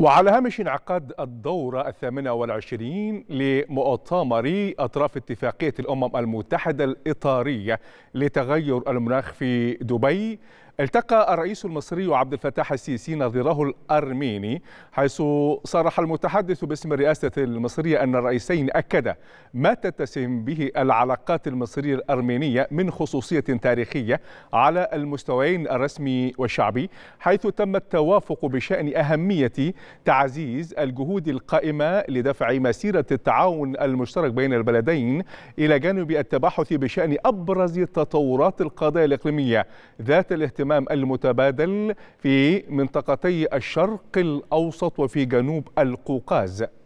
وعلى هامش انعقاد الدورة الثامنة والعشرين لمؤتمر أطراف اتفاقية الأمم المتحدة الإطارية لتغير المناخ في دبي التقى الرئيس المصري عبد الفتاح السيسي نظيره الارميني حيث صرح المتحدث باسم الرئاسه المصريه ان الرئيسين اكدا ما تتسم به العلاقات المصريه الارمينيه من خصوصيه تاريخيه على المستويين الرسمي والشعبي حيث تم التوافق بشان اهميه تعزيز الجهود القائمه لدفع مسيره التعاون المشترك بين البلدين الى جانب التباحث بشان ابرز تطورات القضايا الاقليميه ذات الاهتمام الحمام المتبادل في منطقتي الشرق الأوسط وفي جنوب القوقاز